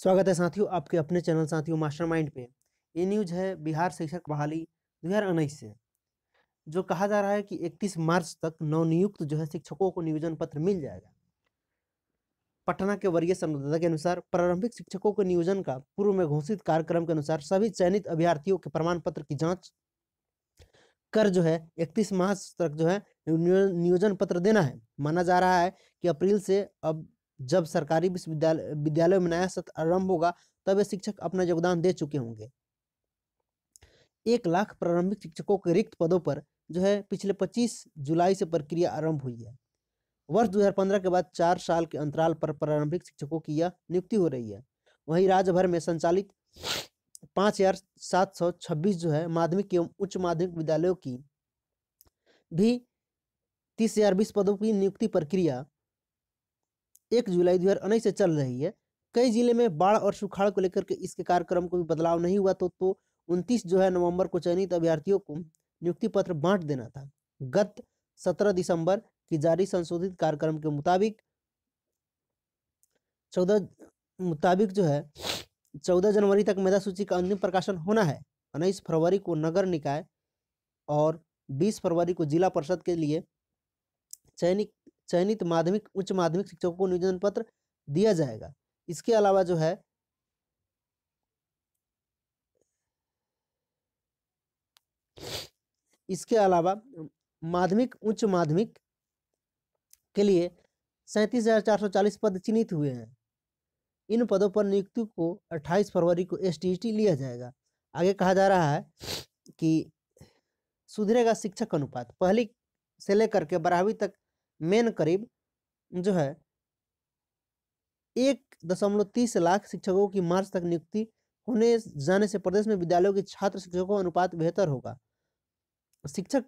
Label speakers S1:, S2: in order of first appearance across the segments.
S1: स्वागत है साथियों आपके अपने चैनल साथियों मास्टरमाइंड पे ये न्यूज है बिहार शिक्षक बहाली दो हज़ार उन्नीस से जो कहा जा रहा है कि 31 मार्च तक नवनियुक्त जो है शिक्षकों को नियोजन पत्र मिल जाएगा पटना के वरीय संवाददाता के अनुसार प्रारंभिक शिक्षकों के नियोजन का पूर्व में घोषित कार्यक्रम के अनुसार सभी चयनित अभ्यर्थियों के प्रमाण पत्र की जाँच कर जो है इकतीस मार्च तक जो है नियोजन पत्र देना है माना जा रहा है कि अप्रैल से अब जब सरकारी विश्वविद्यालय विद्यालयों में नया सत्र आरंभ होगा तब ये शिक्षक अपना योगदान दे चुके होंगे एक लाख प्रारंभिक शिक्षकों के रिक्त पदों पर जो है पिछले 25 जुलाई से प्रक्रिया आरंभ हुई है वर्ष 2015 के बाद चार साल के अंतराल पर प्रारंभिक शिक्षकों की यह नियुक्ति हो रही है वहीं राज्य भर में संचालित पाँच हजार सात सौ छब्बीस जो है माध्यमिक एवं उच्च माध्यमिक विद्यालयों की भी तीस हजार बीस पदों की नियुक्ति प्रक्रिया एक जुलाई दो से चल रही है कई जिले में बाढ़ और सुखाड़ को लेकर के इसके कार्यक्रम को भी बदलाव नहीं हुआ तो तो उनतीस जो है नवंबर को चयनित अभ्यर्थियों को नियुक्ति पत्र बांट देना था गत सत्रह दिसंबर की जारी संशोधित कार्यक्रम के मुताबिक चौदह मुताबिक जो है चौदह जनवरी तक मेधा सूची का अंतिम प्रकाशन होना है उन्नीस फरवरी को नगर निकाय और बीस फरवरी को जिला परिषद के लिए चयनित चयनित माध्यमिक उच्च माध्यमिक शिक्षकों को नियोजन पत्र दिया जाएगा इसके अलावा जो है इसके अलावा माध्यमिक उच्च माध्यमिक के लिए सैंतीस हजार चार सौ चालीस पद चिन्हित हुए हैं इन पदों पर नियुक्ति को 28 फरवरी को एस लिया जाएगा आगे कहा जा रहा है कि सुधरेगा शिक्षक अनुपात पहली से लेकर के बारहवीं तक मेन करीब जो है एक दशमलव तीस लाख शिक्षकों की मार्च तक नियुक्ति होने जाने से प्रदेश में विद्यालयों के छात्र शिक्षकों का अनुपात बेहतर होगा शिक्षक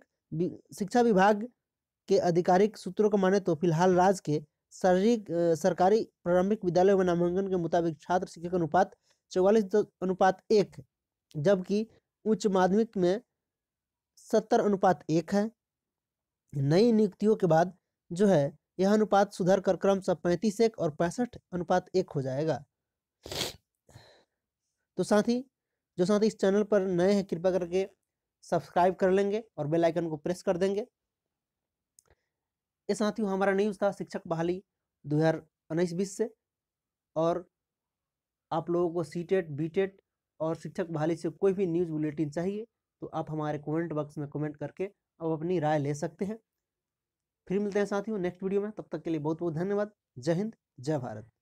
S1: शिक्षा विभाग के आधिकारिक सूत्रों का माने तो फिलहाल राज्य के शारीरिक सरकारी प्रारंभिक विद्यालयों में नामांकन के मुताबिक छात्र शिक्षक अनुपात चौवालीस अनुपात एक जबकि उच्च माध्यमिक में सत्तर अनुपात एक है नई नियुक्तियों के बाद जो है यह अनुपात सुधर कर सब पैंतीस एक और पैंसठ अनुपात एक हो जाएगा तो साथ ही जो साथ ही इस चैनल पर नए हैं कृपया करके सब्सक्राइब कर लेंगे और बेल आइकन को प्रेस कर देंगे ये साथियों हमारा न्यूज़ था शिक्षक बहाली दो हज़ार उन्नीस बीस से और आप लोगों को सी टेट बी टेट और शिक्षक बहाली से कोई भी न्यूज़ बुलेटिन चाहिए तो आप हमारे कमेंट बॉक्स में कमेंट करके अब अपनी राय ले सकते हैं फिर मिलते हैं साथियों नेक्स्ट वीडियो में तब तक के लिए बहुत बहुत धन्यवाद जय हिंद जय भारत